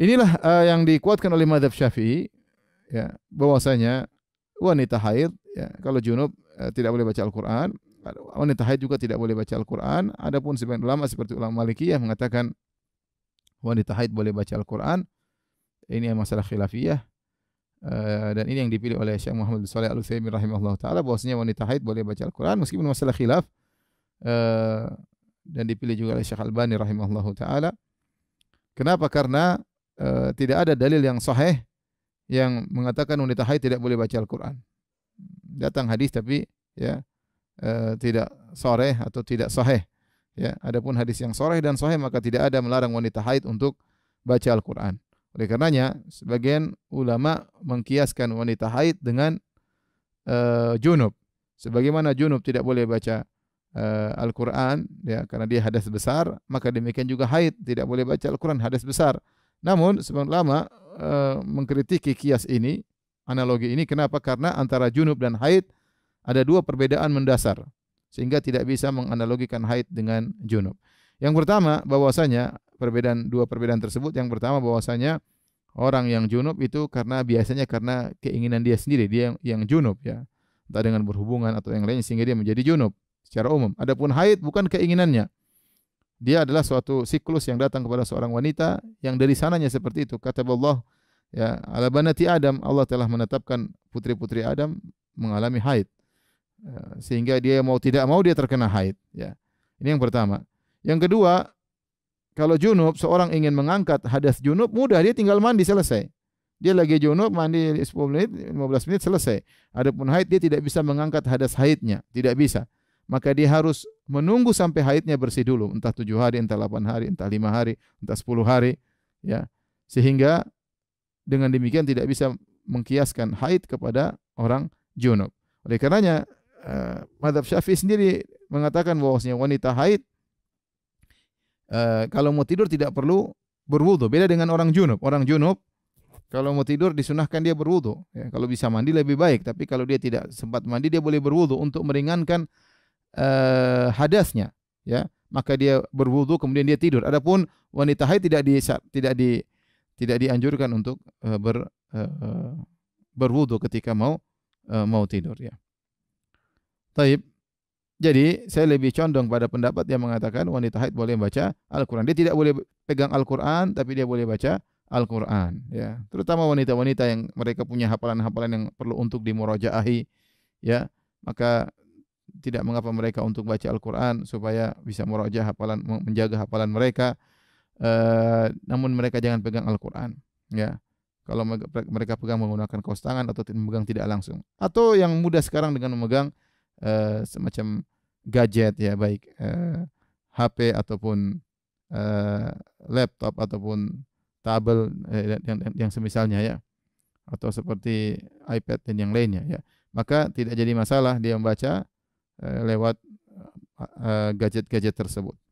Inilah uh, yang dikuatkan oleh madhab Syafi'i ya, bahwasanya wanita haid ya, kalau junub uh, tidak boleh baca Al-Qur'an, wanita haid juga tidak boleh baca Al-Qur'an. Adapun sebagian ulama seperti ulama Maliki yang mengatakan wanita haid boleh baca Al-Qur'an. Ini yang masalah khilafiyah. Uh, dan ini yang dipilih oleh Syekh Muhammad Saleh Al Utsaimin rahimahullah taala bahwasanya wanita haid boleh baca Al-Qur'an meskipun masalah khilaf uh, dan dipilih juga oleh Syekh Albani rahimahullah taala. Kenapa? Karena Eh, tidak ada dalil yang sahih yang mengatakan wanita haid tidak boleh baca Al-Qur'an. Datang hadis tapi ya e, tidak sore atau tidak sahih. Ya, adapun hadis yang sore dan sahih maka tidak ada melarang wanita haid untuk baca Al-Qur'an. Oleh karenanya, sebagian ulama mengkiaskan wanita haid dengan e, junub. Sebagaimana junub tidak boleh baca Al-Qur'an ya karena dia hadas besar, maka demikian juga haid tidak boleh baca Al-Qur'an hadas besar. Namun sebagian ulama e, eh, mengkritiki kias ini, analogi ini kenapa? Karena antara junub dan haid ada dua perbedaan mendasar sehingga tidak bisa menganalogikan haid dengan junub. Yang pertama bahwasanya perbedaan dua perbedaan tersebut yang pertama bahwasanya orang yang junub itu karena biasanya karena keinginan dia sendiri dia yang, yang junub ya entah dengan berhubungan atau yang lain sehingga dia menjadi junub secara umum. Adapun haid bukan keinginannya dia adalah suatu siklus yang datang kepada seorang wanita yang dari sananya seperti itu. Kata Allah, ya, ala banati Adam, Allah telah menetapkan putri-putri Adam mengalami haid. Ya, sehingga dia mau tidak mau dia terkena haid, ya. Ini yang pertama. Yang kedua, kalau junub seorang ingin mengangkat hadas junub mudah dia tinggal mandi selesai. Dia lagi junub mandi 10 menit, 15 menit selesai. Adapun haid dia tidak bisa mengangkat hadas haidnya, tidak bisa maka dia harus menunggu sampai haidnya bersih dulu, entah tujuh hari, entah delapan hari, entah lima hari, entah sepuluh hari, ya. Sehingga dengan demikian tidak bisa mengkiaskan haid kepada orang junub. Oleh karenanya, uh, Madhab Syafi'i sendiri mengatakan bahwasanya wanita haid uh, kalau mau tidur tidak perlu berwudu. Beda dengan orang junub. Orang junub kalau mau tidur disunahkan dia berwudu. Ya, kalau bisa mandi lebih baik. Tapi kalau dia tidak sempat mandi dia boleh berwudu untuk meringankan uh, hadasnya ya maka dia berwudu kemudian dia tidur adapun wanita haid tidak di tidak di tidak dianjurkan untuk uh, ber uh, berwudu ketika mau uh, mau tidur ya Taib jadi saya lebih condong pada pendapat yang mengatakan wanita haid boleh baca Al-Qur'an. Dia tidak boleh pegang Al-Qur'an tapi dia boleh baca Al-Qur'an ya. Terutama wanita-wanita yang mereka punya hafalan-hafalan yang perlu untuk dimurajaahi ya. Maka tidak mengapa mereka untuk baca Al-Quran supaya bisa merojah hafalan menjaga hafalan mereka e, namun mereka jangan pegang Al-Quran ya kalau mereka pegang menggunakan kaos tangan atau memegang tidak langsung atau yang mudah sekarang dengan memegang e, semacam gadget ya baik e, eh, HP ataupun e, laptop ataupun tabel yang, yang, yang semisalnya ya atau seperti iPad dan yang lainnya ya maka tidak jadi masalah dia membaca Eh, lewat eh, eh, gadget-gadget tersebut.